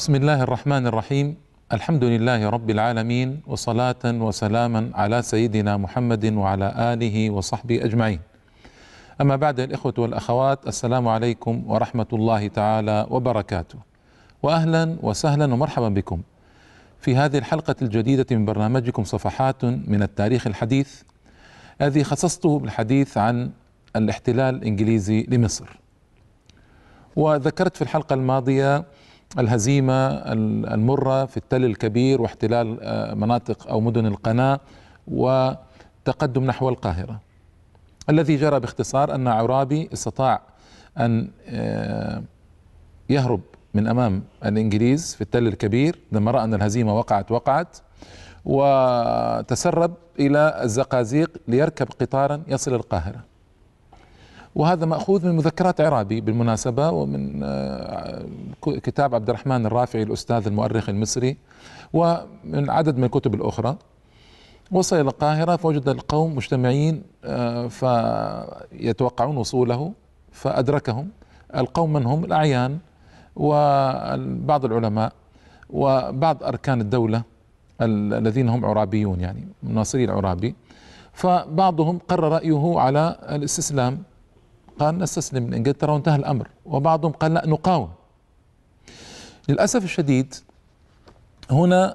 بسم الله الرحمن الرحيم الحمد لله رب العالمين وصلاة وسلاما على سيدنا محمد وعلى آله وصحبه أجمعين أما بعد الإخوة والأخوات السلام عليكم ورحمة الله تعالى وبركاته وأهلا وسهلا ومرحبا بكم في هذه الحلقة الجديدة من برنامجكم صفحات من التاريخ الحديث الذي خصصته بالحديث عن الاحتلال الإنجليزي لمصر وذكرت في الحلقة الماضية الهزيمة المرة في التل الكبير واحتلال آه، مناطق أو مدن القناة وتقدم نحو القاهرة الذي جرى باختصار أن عرابي استطاع أن آه، يهرب من أمام الإنجليز في التل الكبير لما رأى أن الهزيمة وقعت وقعت وتسرب إلى الزقازيق ليركب قطارا يصل القاهرة وهذا مأخوذ من مذكرات عرابي بالمناسبة ومن آه، كتاب عبد الرحمن الرافعي الأستاذ المؤرخ المصري ومن عدد من الكتب الأخرى وصل إلى القاهرة فوجد القوم مجتمعين آه، فيتوقعون وصوله فأدركهم القوم من هم الأعيان وبعض العلماء وبعض أركان الدولة الذين هم عرابيون يعني ناصري العرابي فبعضهم قرر رأيه على الاستسلام قال نستسلم من انجلترا وانتهى الامر وبعضهم قال لا نقاوم للاسف الشديد هنا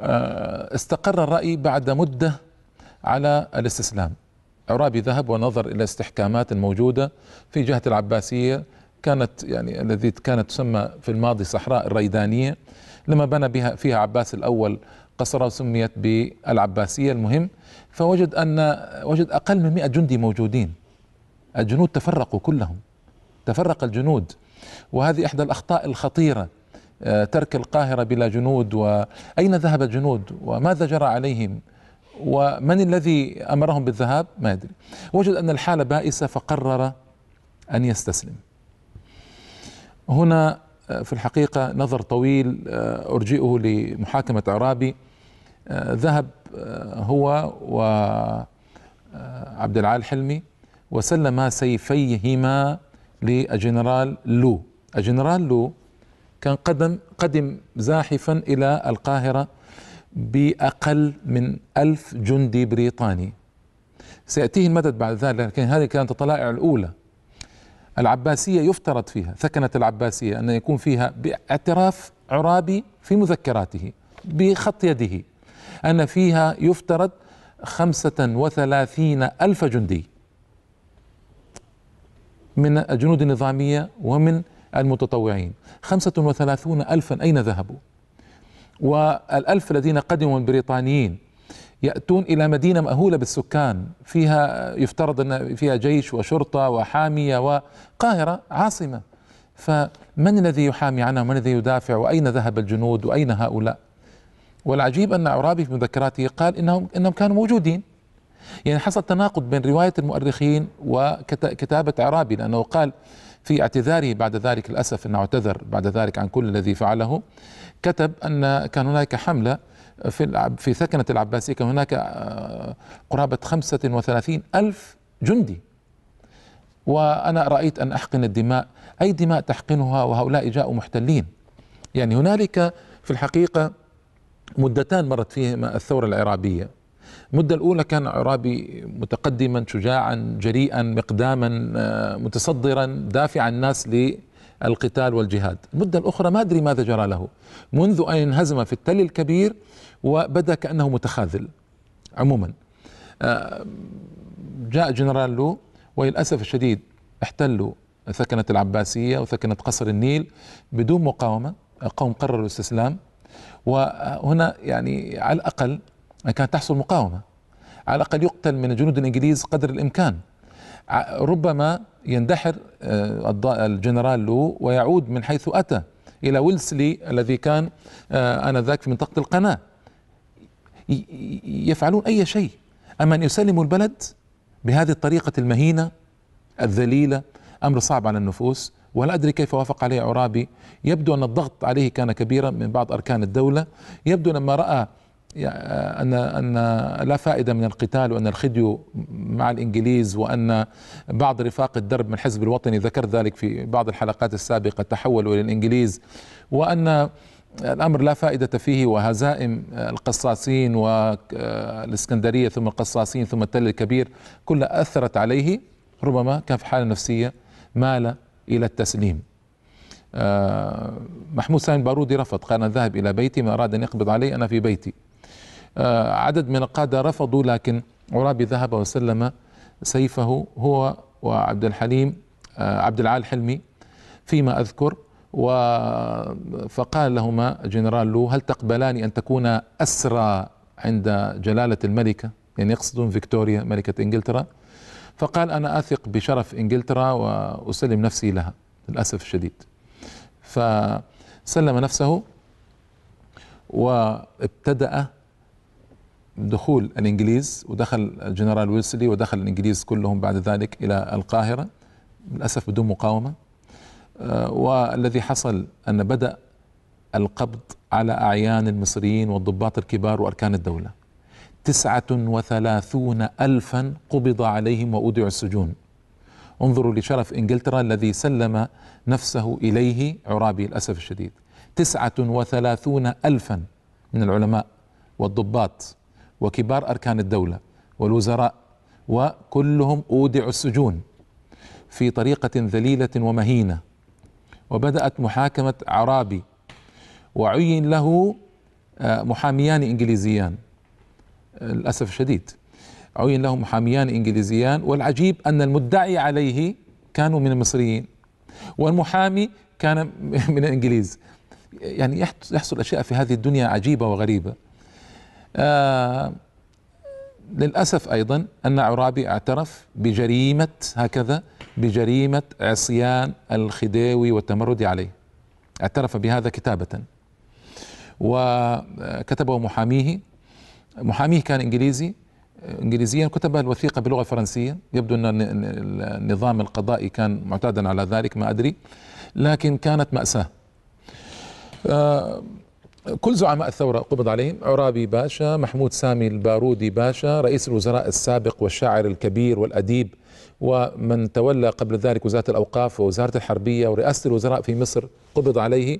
آه، استقر الراي بعد مده على الاستسلام عرابي ذهب ونظر الى استحكامات الموجوده في جهه العباسيه كانت يعني الذي كانت تسمى في الماضي صحراء الريدانيه لما بنى بها فيها عباس الاول قصرة وسميت بالعباسية المهم فوجد أن وجد أقل من 100 جندي موجودين الجنود تفرقوا كلهم تفرق الجنود وهذه إحدى الأخطاء الخطيرة آه، ترك القاهرة بلا جنود وأين ذهب الجنود وماذا جرى عليهم ومن الذي أمرهم بالذهاب ما يدري وجد أن الحالة بائسة فقرر أن يستسلم هنا آه، في الحقيقة نظر طويل آه، أرجئه لمحاكمة عرابي ذهب هو وعبد العال حلمي وسلما سيفيهما للجنرال لو الجنرال لو كان قدم قدم زاحفا إلى القاهرة بأقل من ألف جندي بريطاني سيأتيه المدد بعد ذلك لكن هذه كانت الطلائع الأولى العباسية يفترض فيها ثكنت العباسية أن يكون فيها باعتراف عرابي في مذكراته بخط يده أن فيها يفترض خمسة وثلاثين ألف جندي من الجنود النظامية ومن المتطوعين خمسة وثلاثون ألفا أين ذهبوا والألف الذين قدموا من بريطانيين يأتون إلى مدينة مأهولة بالسكان فيها يفترض أن فيها جيش وشرطة وحامية وقاهرة عاصمة فمن الذي يحامي عنها ومن الذي يدافع وأين ذهب الجنود وأين هؤلاء والعجيب أن عرابي في مذكراته قال إنهم, إنهم كانوا موجودين يعني حصل تناقض بين رواية المؤرخين وكتابة عرابي لأنه قال في اعتذاره بعد ذلك للأسف أنه اعتذر بعد ذلك عن كل الذي فعله كتب أن كان هناك حملة في في ثكنة العباسية كان هناك آه، قرابة 35 ألف جندي وأنا رأيت أن أحقن الدماء أي دماء تحقنها وهؤلاء جاءوا محتلين يعني هنالك في الحقيقة مدتان مرت فيهما الثورة العرابية المدة الأولى كان عرابي متقدما شجاعا جريئا مقداما آه، متصدرا دافع الناس للقتال والجهاد المدة الأخرى ما أدري ماذا جرى له منذ أن انهزم في التل الكبير وبدأ كأنه متخاذل عموما آه، جاء جنرال لو وللأسف الشديد احتلوا ثكنة العباسية وثكنة قصر النيل بدون مقاومة قوم قرروا الاستسلام وهنا يعني على الأقل كانت تحصل مقاومة على الأقل يقتل من جنود الإنجليز قدر الإمكان ربما يندحر آه، الجنرال لو ويعود من حيث أتى إلى ويلسلي الذي كان آه، آنذاك في منطقة القناة يفعلون أي شيء أما أن يسلموا البلد بهذه الطريقة المهينة الذليلة أمر صعب على النفوس ولا أدري كيف وافق عليه عرابي يبدو أن الضغط عليه كان كبيرا من بعض أركان الدولة يبدو لما رأى ان ان لا فائده من القتال وان الخديو مع الانجليز وان بعض رفاق الدرب من الحزب الوطني ذكرت ذلك في بعض الحلقات السابقه تحولوا الى الانجليز وان الامر لا فائده فيه وهزائم القصاصين والاسكندريه ثم القصاصين ثم التل الكبير كلها اثرت عليه ربما كان في حاله نفسيه مال الى التسليم آه، محمود سامي البارودي رفض قال أنا ذاهب إلى بيتي ما أراد أن يقبض علي أنا في بيتي آه، عدد من القادة رفضوا لكن عرابي ذهب وسلم سيفه هو وعبد الحليم آه، عبد العال حلمي فيما أذكر و فقال لهما جنرال لو هل تقبلان أن تكون أسرى عند جلالة الملكة يعني يقصدون فيكتوريا ملكة إنجلترا فقال أنا أثق بشرف إنجلترا وأسلم نفسي لها للأسف الشديد فسلم نفسه وابتدأ دخول الانجليز ودخل الجنرال ويلسلي ودخل الانجليز كلهم بعد ذلك الى القاهره للاسف بدون مقاومه آه، والذي حصل ان بدا القبض على اعيان المصريين والضباط الكبار واركان الدوله تسعة وثلاثون ألفا قبض عليهم وأودعوا السجون انظروا لشرف إنجلترا الذي سلم نفسه إليه عرابي للأسف الشديد تسعة وثلاثون ألفا من العلماء والضباط وكبار أركان الدولة والوزراء وكلهم أودعوا السجون في طريقة ذليلة ومهينة وبدأت محاكمة عرابي وعين له آه، محاميان إنجليزيان للأسف الشديد عين له محاميان إنجليزيان والعجيب أن المدعي عليه كانوا من المصريين والمحامي كان من الإنجليز يعني يحصل أشياء في هذه الدنيا عجيبة وغريبة آه، للأسف أيضا أن عرابي اعترف بجريمة هكذا بجريمة عصيان الخديوي والتمرد عليه اعترف بهذا كتابة وكتبه محاميه محاميه كان إنجليزي انجليزيا كتب الوثيقه باللغه الفرنسيه يبدو ان النظام القضائي كان معتادا على ذلك ما ادري لكن كانت ماساه آه، كل زعماء الثورة قبض عليهم عرابي باشا محمود سامي البارودي باشا رئيس الوزراء السابق والشاعر الكبير والأديب ومن تولى قبل ذلك وزارة الأوقاف ووزارة الحربية ورئاسة الوزراء في مصر قبض عليه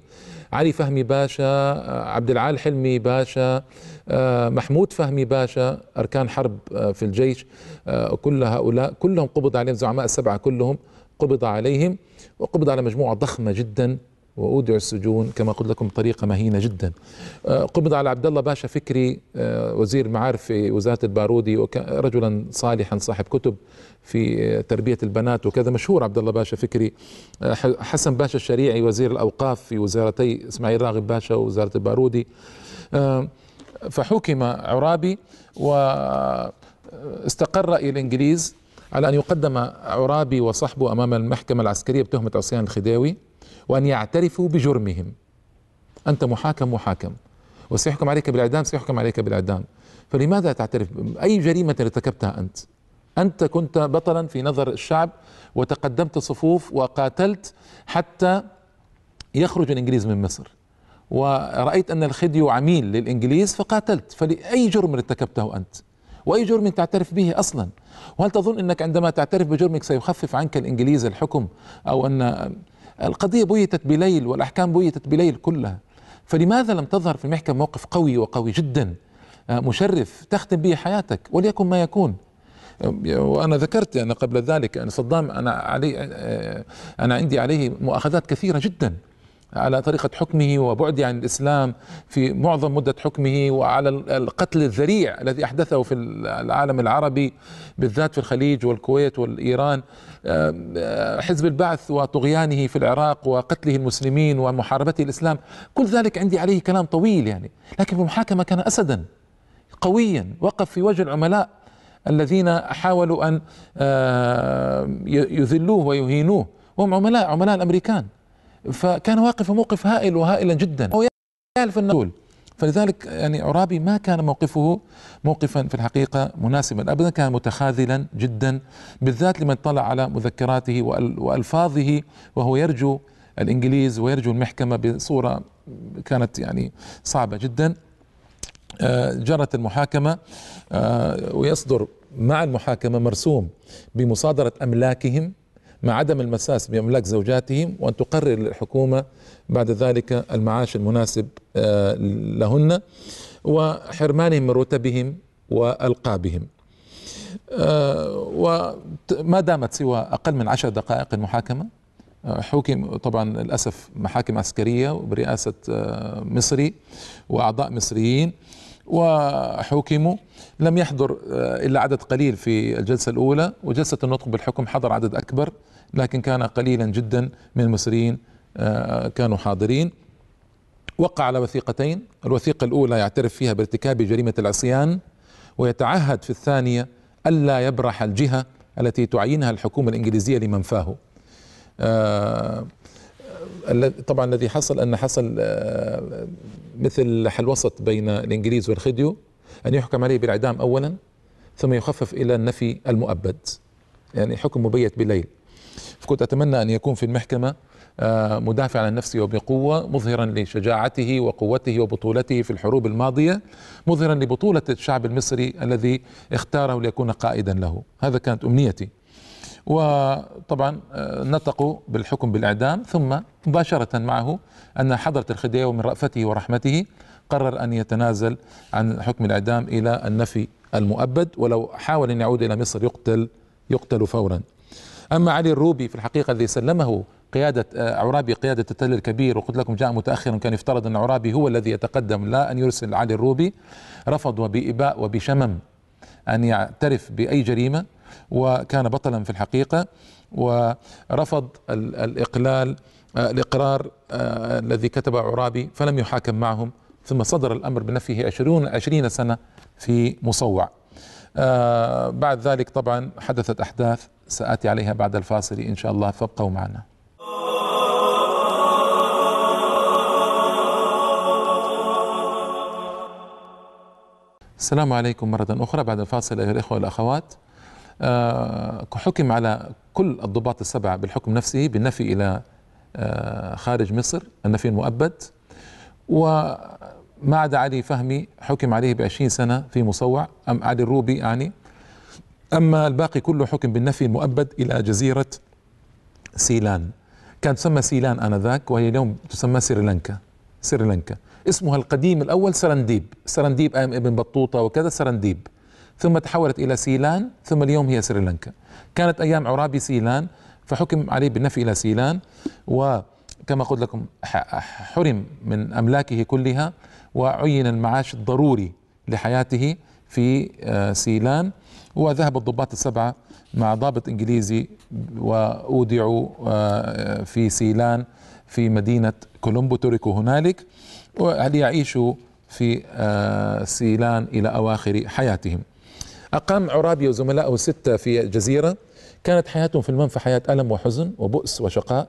علي فهمي باشا عبد العال حلمي باشا آه، محمود فهمي باشا أركان حرب آه، في الجيش آه، كل هؤلاء كلهم قبض عليهم زعماء السبعة كلهم قبض عليهم وقبض على مجموعة ضخمة جدا وأودع السجون كما قلت لكم طريقة مهينة جدا آه، قبض على عبد الله باشا فكري آه، وزير المعارف في وزارة البارودي رجلا صالحا صاحب كتب في آه، تربية البنات وكذا مشهور عبد الله باشا فكري حسن باشا الشريعي وزير الأوقاف في وزارتي إسماعيل راغب باشا ووزارة البارودي فحكم عرابي واستقر إلى الإنجليز على أن يقدم عرابي وصحبه أمام المحكمة العسكرية بتهمة عصيان الخداوي وأن يعترفوا بجرمهم أنت محاكم محاكم وسيحكم عليك بالإعدام سيحكم عليك بالإعدام فلماذا تعترف أي جريمة ارتكبتها أنت أنت كنت بطلا في نظر الشعب وتقدمت صفوف وقاتلت حتى يخرج الإنجليز من مصر ورأيت أن الخديو عميل للإنجليز فقاتلت فلأي جرم ارتكبته أنت واي جرم تعترف به اصلا وهل تظن انك عندما تعترف بجرمك سيخفف عنك الانجليز الحكم او ان القضية بيتت بليل والأحكام بيتت بليل كلها فلماذا لم تظهر في المحكمة موقف قوي وقوي جدا آه، مشرف تختم به حياتك وليكن ما يكون آه، وانا ذكرت انا يعني قبل ذلك ان صدام انا علي آه، انا عندي عليه مؤاخذات كثيره جدا على طريقة حكمه وبعد عن الإسلام في معظم مدة حكمه وعلى القتل الذريع الذي أحدثه في العالم العربي بالذات في الخليج والكويت والإيران حزب البعث وطغيانه في العراق وقتله المسلمين ومحاربته الإسلام كل ذلك عندي عليه كلام طويل يعني لكن في المحاكمة كان أسدا قويا وقف في وجه العملاء الذين حاولوا أن يذلوه ويهينوه وهم عملاء عملاء الأمريكان فكان واقف موقف هائل وهائلا جدا هو يعرف انه فلذلك يعني عرابي ما كان موقفه موقفا في الحقيقة مناسبا أبدا كان متخاذلا جدا بالذات لمن طلع على مذكراته وألفاظه وهو يرجو الإنجليز ويرجو المحكمة بصورة كانت يعني صعبة جدا آه، جرت المحاكمة آه، ويصدر مع المحاكمة مرسوم بمصادرة أملاكهم مع عدم المساس بأملاك زوجاتهم وأن تقرر الحكومة بعد ذلك المعاش المناسب آه، لهن وحرمانهم من رتبهم وألقابهم آه، وما دامت سوى أقل من عشر دقائق المحاكمة آه، حكم طبعا للأسف محاكم عسكرية برئاسة مصري وأعضاء مصريين وحكموا لم يحضر إلا عدد قليل في الجلسة الأولى وجلسة النطق بالحكم حضر عدد أكبر لكن كان قليلا جدا من المصريين آه، كانوا حاضرين وقع على وثيقتين الوثيقة الأولى يعترف فيها بارتكاب جريمة العصيان ويتعهد في الثانية ألا يبرح الجهة التي تعينها الحكومة الإنجليزية لمنفاه آه، طبعا الذي حصل أن حصل آه، مثل وسط بين الإنجليز والخديو أن يحكم عليه بالإعدام أولا ثم يخفف إلى النفي المؤبد يعني حكم مبيت بليل فكنت أتمنى أن يكون في المحكمة آه، مدافعا عن نفسه وبقوة مظهرا لشجاعته وقوته وبطولته في الحروب الماضية مظهرا لبطولة الشعب المصري الذي اختاره ليكون قائدا له هذا كانت أمنيتي وطبعا آه، نطقوا بالحكم بالإعدام ثم مباشرة معه أن حضرة الخديوي من رأفته ورحمته قرر أن يتنازل عن حكم الإعدام إلى النفي المؤبد ولو حاول أن يعود إلى مصر يقتل يقتل فورا أما علي الروبي في الحقيقة الذي سلمه قيادة آه، عرابي قيادة التل الكبير وقلت لكم جاء متأخرا كان يفترض أن عرابي هو الذي يتقدم لا أن يرسل علي الروبي رفض وبإباء وبشمم أن يعترف بأي جريمة وكان بطلا في الحقيقة ورفض الإقلال آه، الإقرار آه، الذي كتبه عرابي فلم يحاكم معهم ثم صدر الأمر بنفيه عشرون عشرين سنة في مصوع آه، بعد ذلك طبعا حدثت أحداث سآتي عليها بعد الفاصل إن شاء الله فابقوا معنا السلام عليكم مرة أخرى بعد الفاصل أيها الإخوة والأخوات آه، حكم على كل الضباط السبعة بالحكم نفسه بالنفي إلى آه، خارج مصر النفي المؤبد و ما عدا علي فهمي حكم عليه بعشرين سنة في مصوع أم علي الروبي يعني أما الباقي كله حكم بالنفي المؤبد إلى جزيرة سيلان كانت تسمى سيلان آنذاك وهي اليوم تسمى سريلانكا سريلانكا اسمها القديم الأول سرنديب سرنديب أيام ابن بطوطة وكذا سرنديب ثم تحولت إلى سيلان ثم اليوم هي سريلانكا كانت أيام عرابي سيلان فحكم عليه بالنفي إلى سيلان وكما قلت لكم حرم من أملاكه كلها وعين المعاش الضروري لحياته في آه، سيلان وذهب الضباط السبعة مع ضابط إنجليزي وأودعوا آه، في سيلان في مدينة كولومبو تركوا هنالك وليعيشوا في آه، سيلان إلى أواخر حياتهم أقام عرابي وزملائه ستة في جزيرة كانت حياتهم في المنفى حياة ألم وحزن وبؤس وشقاء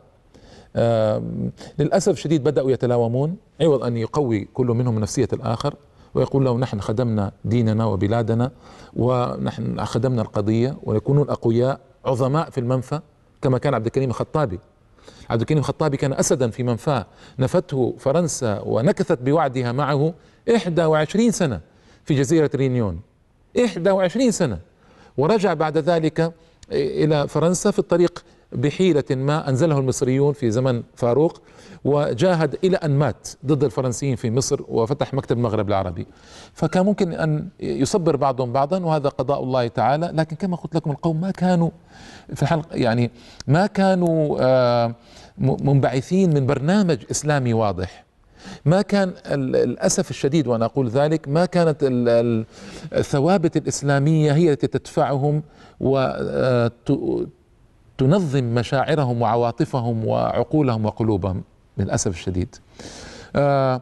للأسف شديد بدأوا يتلاومون عوض أن يقوي كل منهم نفسية الآخر ويقول له نحن خدمنا ديننا وبلادنا ونحن خدمنا القضية ويكونون أقوياء عظماء في المنفى كما كان عبد الكريم الخطابي عبد الكريم الخطابي كان أسدا في منفاه نفته فرنسا ونكثت بوعدها معه 21 سنة في جزيرة رينيون 21 سنة ورجع بعد ذلك إلى فرنسا في الطريق بحيلة ما أنزله المصريون في زمن فاروق وجاهد إلى أن مات ضد الفرنسيين في مصر وفتح مكتب المغرب العربي فكان ممكن أن يصبر بعضهم بعضا وهذا قضاء الله تعالى لكن كما قلت لكم القوم ما كانوا في الحلقة يعني ما كانوا آه، منبعثين من برنامج إسلامي واضح ما كان للاسف الشديد وانا اقول ذلك ما كانت الثوابت الاسلاميه هي التي تدفعهم آه، تنظم مشاعرهم وعواطفهم وعقولهم وقلوبهم للأسف الشديد آه،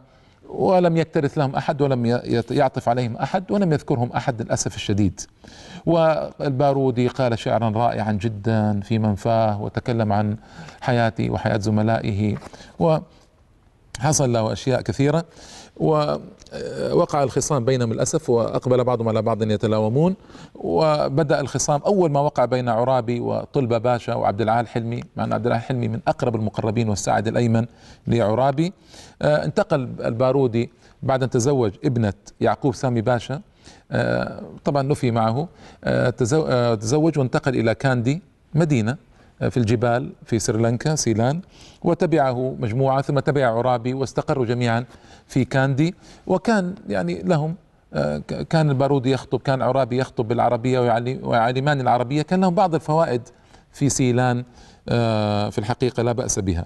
ولم يكترث لهم أحد ولم يعطف عليهم أحد ولم يذكرهم أحد للأسف الشديد والبارودي قال شعرا رائعا جدا في منفاه وتكلم عن حياتي وحياة زملائه وحصل له أشياء كثيرة ووقع الخصام بينهم للاسف وأقبل بعضهم على بعض يتلاومون وبدأ الخصام أول ما وقع بين عرابي وطلبة باشا وعبد العال حلمي مع أن عبد العال حلمي من أقرب المقربين والساعد الأيمن لعرابي آه، انتقل البارودي بعد أن تزوج ابنة يعقوب سامي باشا آه، طبعا نفي معه آه، تزوج وانتقل إلى كاندي مدينة في الجبال في سريلانكا سيلان وتبعه مجموعة ثم تبع عرابي واستقروا جميعا في كاندي وكان يعني لهم آه، كان البارودي يخطب كان عرابي يخطب بالعربية ويعلمان العربية كان لهم بعض الفوائد في سيلان آه، في الحقيقة لا بأس بها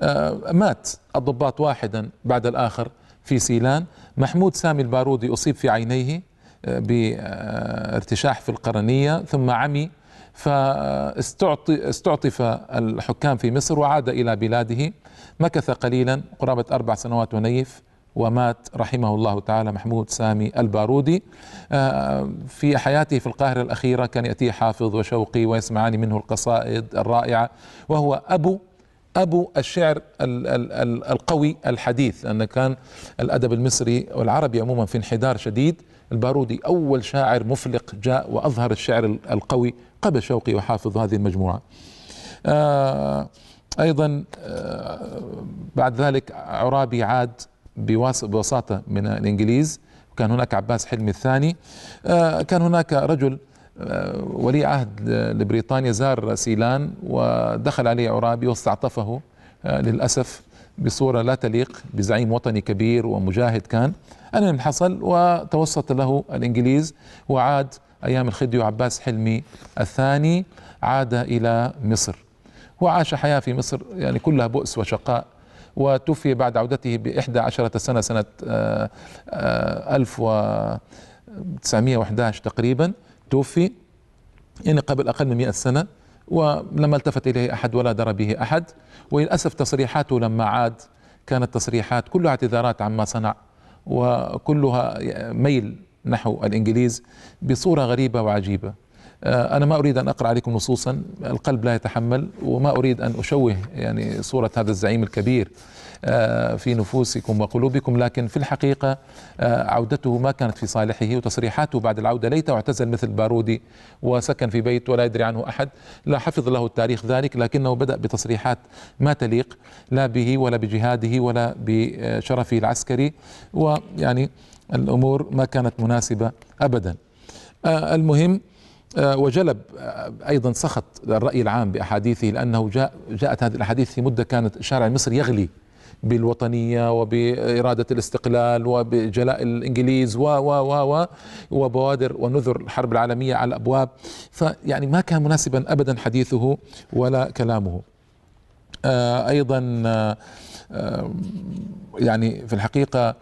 آه، مات الضباط واحدا بعد الآخر في سيلان محمود سامي البارودي أصيب في عينيه بارتشاح في القرنية ثم عمي فاستعطف استعطف الحكام في مصر وعاد إلى بلاده مكث قليلا قرابة أربع سنوات ونيف ومات رحمه الله تعالى محمود سامي البارودي آه، في حياته في القاهرة الأخيرة كان يأتيه حافظ وشوقي ويسمعان منه القصائد الرائعة وهو أبو أبو الشعر القوي الحديث لأنه كان الأدب المصري والعربي عموما في انحدار شديد البارودي أول شاعر مفلق جاء وأظهر الشعر القوي قبل شوقي وحافظ هذه المجموعة آه، أيضا آه، بعد ذلك عرابي عاد بوساطة من الإنجليز كان هناك عباس حلمي الثاني آه، كان هناك رجل ولي عهد لبريطانيا زار سيلان ودخل عليه عرابي واستعطفه للأسف بصورة لا تليق بزعيم وطني كبير ومجاهد كان المهم حصل وتوسط له الإنجليز وعاد أيام الخديو عباس حلمي الثاني عاد إلى مصر وعاش حياة في مصر يعني كلها بؤس وشقاء وتوفي بعد عودته بإحدى عشرة سنة سنة 1911 آه، آه، تقريبا توفي يعني قبل أقل من 100 سنة ولما التفت إليه أحد ولا درى به أحد وللأسف تصريحاته لما عاد كانت تصريحات كلها اعتذارات عما صنع وكلها ميل نحو الانجليز بصوره غريبه وعجيبه آه، أنا ما أريد أن أقرأ عليكم نصوصا القلب لا يتحمل وما أريد أن أشوه يعني صورة هذا الزعيم الكبير آه، في نفوسكم وقلوبكم لكن في الحقيقة آه، عودته ما كانت في صالحه وتصريحاته بعد العودة ليته اعتزل مثل بارودي وسكن في بيت ولا يدري عنه أحد لا حفظ له التاريخ ذلك لكنه بدأ بتصريحات ما تليق لا به ولا بجهاده ولا بشرفه العسكري ويعني الأمور ما كانت مناسبة أبدا المهم آه، وجلب آه، ايضا سخط الراي العام باحاديثه لانه جاء جاءت هذه الاحاديث في مده كانت شارع مصر يغلي بالوطنية وبإرادة الاستقلال وبجلاء الإنجليز و و و و وبوادر ونذر الحرب العالمية على الأبواب فيعني ما كان مناسبا أبدا حديثه ولا كلامه آه، أيضا يعني في الحقيقة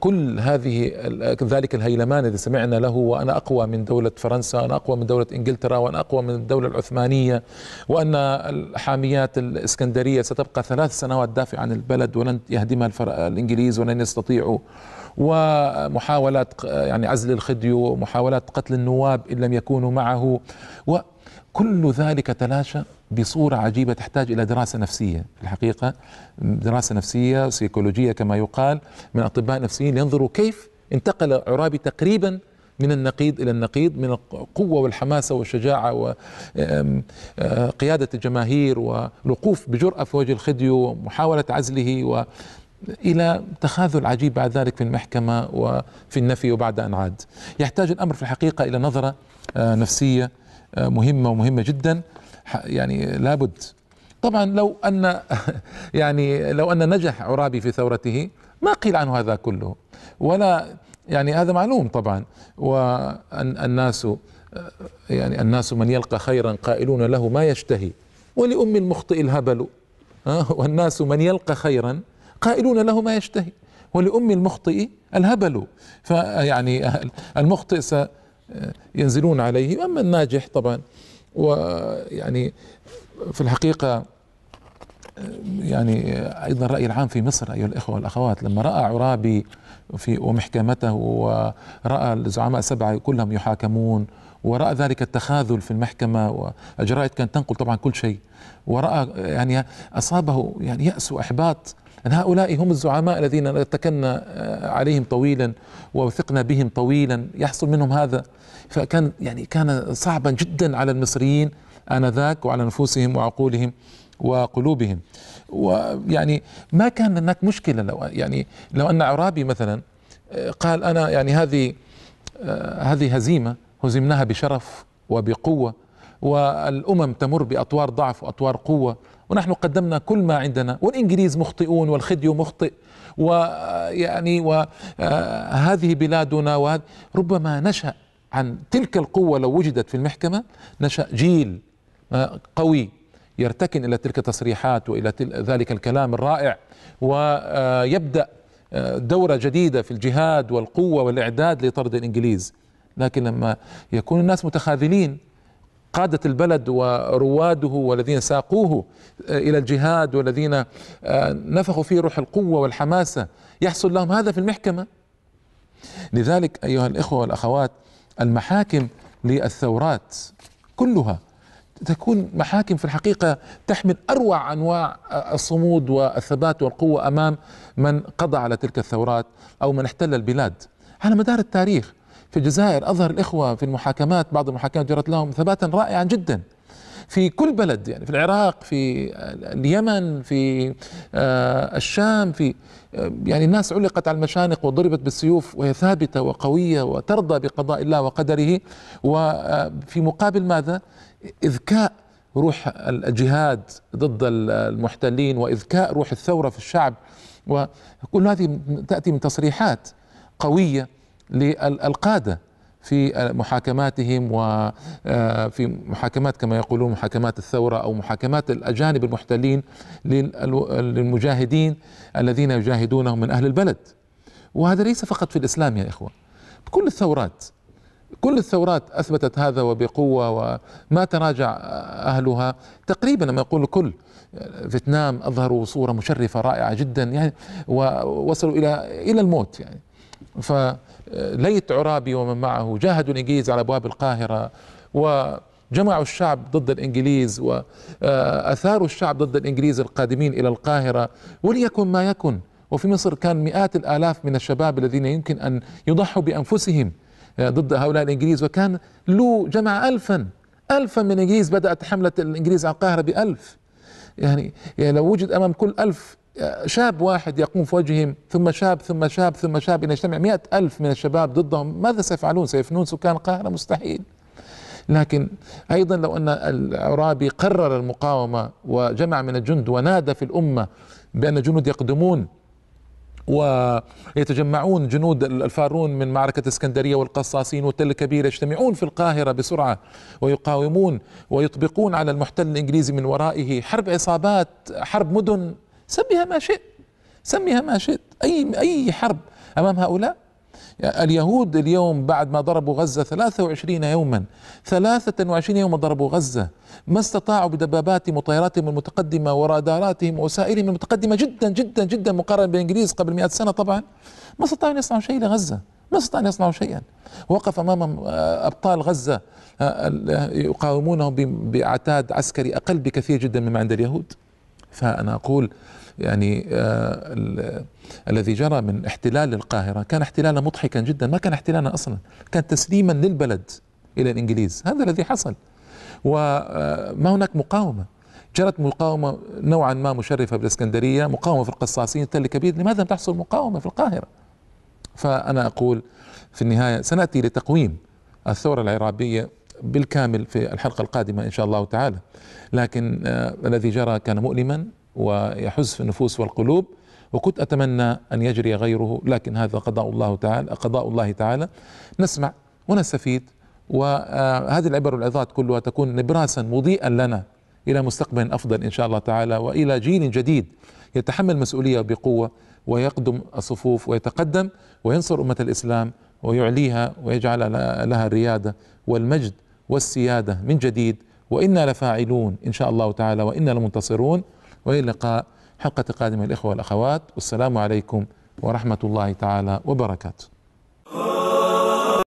كل هذه ذلك الهيلمان الذي سمعنا له وانا اقوى من دوله فرنسا وانا اقوى من دوله انجلترا وانا اقوى من الدوله العثمانيه وان الحاميات الاسكندريه ستبقى ثلاث سنوات دافع عن البلد ولن يهدمها الانجليز ولن يستطيعوا ومحاولات يعني عزل الخديو ومحاولات قتل النواب ان لم يكونوا معه وكل ذلك تلاشى بصورة عجيبة تحتاج إلى دراسة نفسية في الحقيقة دراسة نفسية سيكولوجية كما يقال من أطباء نفسيين لينظروا كيف انتقل عرابي تقريبا من النقيض إلى النقيض من القوة والحماسة والشجاعة وقيادة آه، الجماهير والوقوف بجرأة في وجه الخديو ومحاولة عزله و الى تخاذل عجيب بعد ذلك في المحكمه وفي النفي وبعد ان عاد. يحتاج الامر في الحقيقه الى نظره آه، نفسيه آه، مهمه ومهمه جدا يعني لابد طبعا لو ان يعني لو ان نجح عرابي في ثورته ما قيل عنه هذا كله ولا يعني هذا معلوم طبعا والناس يعني الناس من يلقى خيرا قائلون له ما يشتهي ولأم المخطئ الهبل والناس من يلقى خيرا قائلون له ما يشتهي ولأم المخطئ الهبل فيعني المخطئ سينزلون عليه أما الناجح طبعا ويعني في الحقيقة يعني أيضا الرأي العام في مصر أيها الإخوة والأخوات لما رأى عرابي في ومحكمته ورأى الزعماء السبعة كلهم يحاكمون ورأى ذلك التخاذل في المحكمة والجرائد كانت تنقل طبعا كل شيء ورأى يعني أصابه يعني يأس وإحباط أن هؤلاء هم الزعماء الذين اتكلنا آه، عليهم طويلا ووثقنا بهم طويلا يحصل منهم هذا فكان يعني كان صعبا جدا على المصريين آنذاك وعلى نفوسهم وعقولهم وقلوبهم ويعني ما كان هناك مشكلة لو يعني لو أن عرابي مثلا آه، قال أنا يعني هذه آه، هذه هزيمة هزمناها بشرف وبقوة والأمم تمر بأطوار ضعف وأطوار قوة ونحن قدمنا كل ما عندنا والإنجليز مخطئون والخديو مخطئ ويعني وهذه آه، بلادنا وهذه ربما نشأ عن تلك القوة لو وجدت في المحكمة نشأ جيل آه، قوي يرتكن إلى تلك التصريحات وإلى تل ذلك الكلام الرائع ويبدأ آه، دورة جديدة في الجهاد والقوة والإعداد لطرد الإنجليز لكن لما يكون الناس متخاذلين قادة البلد ورواده والذين ساقوه آه، إلى الجهاد والذين آه، نفخوا فيه روح القوة والحماسة يحصل لهم هذا في المحكمة لذلك أيها الإخوة والأخوات المحاكم للثورات كلها تكون محاكم في الحقيقة تحمل أروع أنواع آه، الصمود والثبات والقوة أمام من قضى على تلك الثورات أو من احتل البلاد على مدار التاريخ في الجزائر أظهر الإخوة في المحاكمات بعض المحاكمات جرت لهم ثباتا رائعا جدا في كل بلد يعني في العراق في اليمن في آه، الشام في آه، يعني الناس علقت على المشانق وضربت بالسيوف وهي ثابته وقويه وترضى بقضاء الله وقدره وفي آه، مقابل ماذا؟ اذكاء روح الجهاد ضد المحتلين واذكاء روح الثوره في الشعب وكل هذه تاتي من تصريحات قويه للقاده في محاكماتهم وفي آه، محاكمات كما يقولون محاكمات الثوره او محاكمات الاجانب المحتلين للمجاهدين الذين يجاهدونهم من اهل البلد وهذا ليس فقط في الاسلام يا اخوه كل الثورات كل الثورات اثبتت هذا وبقوه وما تراجع اهلها تقريبا ما يقول كل فيتنام اظهروا صوره مشرفه رائعه جدا يعني ووصلوا الى الى الموت يعني فليت عرابي ومن معه جاهدوا الإنجليز على أبواب القاهرة وجمعوا الشعب ضد الإنجليز وأثاروا الشعب ضد الإنجليز القادمين إلى القاهرة وليكن ما يكن وفي مصر كان مئات الآلاف من الشباب الذين يمكن أن يضحوا بأنفسهم ضد هؤلاء الإنجليز وكان لو جمع ألفا ألفا من الإنجليز بدأت حملة الإنجليز على القاهرة بألف يعني, يعني لو وجد أمام كل ألف شاب واحد يقوم في وجههم ثم شاب ثم شاب ثم شاب إن يجتمع مئة ألف من الشباب ضدهم ماذا سيفعلون سيفنون سكان القاهرة مستحيل لكن أيضا لو أن العرابي قرر المقاومة وجمع من الجند ونادى في الأمة بأن الجنود يقدمون ويتجمعون جنود الفارون من معركة اسكندرية والقصاصين والتل الكبير يجتمعون في القاهرة بسرعة ويقاومون ويطبقون على المحتل الإنجليزي من ورائه حرب عصابات حرب مدن سميها ما شئت سميها ما شئت أي أي حرب أمام هؤلاء اليهود اليوم بعد ما ضربوا غزة 23 يوما 23 يوما ضربوا غزة ما استطاعوا بدباباتهم وطائراتهم المتقدمة وراداراتهم ووسائلهم المتقدمة جدا جدا جدا مقارنة بالإنجليز قبل 100 سنة طبعا ما استطاعوا أن يصنعوا شيء لغزة ما استطاعوا أن يصنعوا شيئا وقف أمام آه، أبطال غزة آه، يقاومونهم بعتاد عسكري أقل بكثير جدا مما عند اليهود فأنا أقول يعني آه الذي جرى من احتلال القاهرة كان احتلالا مضحكا جدا ما كان احتلالا أصلا كان تسليما للبلد إلى الإنجليز هذا الذي حصل وما آه، هناك مقاومة جرت مقاومة نوعا ما مشرفة بالإسكندرية مقاومة في القصاصين تل كبير لماذا لم تحصل مقاومة في القاهرة فأنا أقول في النهاية سنأتي لتقويم الثورة العرابية بالكامل في الحلقة القادمة إن شاء الله تعالى لكن آه، الذي جرى كان مؤلما ويحز في النفوس والقلوب وكنت أتمنى أن يجري غيره لكن هذا قضاء الله تعالى قضاء الله تعالى نسمع ونستفيد وهذه آه، العبر والعظات كلها تكون نبراسا مضيئا لنا إلى مستقبل أفضل إن شاء الله تعالى وإلى جيل جديد يتحمل مسؤولية بقوة ويقدم الصفوف ويتقدم وينصر أمة الإسلام ويعليها ويجعل لها الريادة والمجد والسياده من جديد وانا لفاعلون ان شاء الله تعالى وانا لمنتصرون والى اللقاء حلقه قادمه الاخوه والاخوات والسلام عليكم ورحمه الله تعالى وبركاته.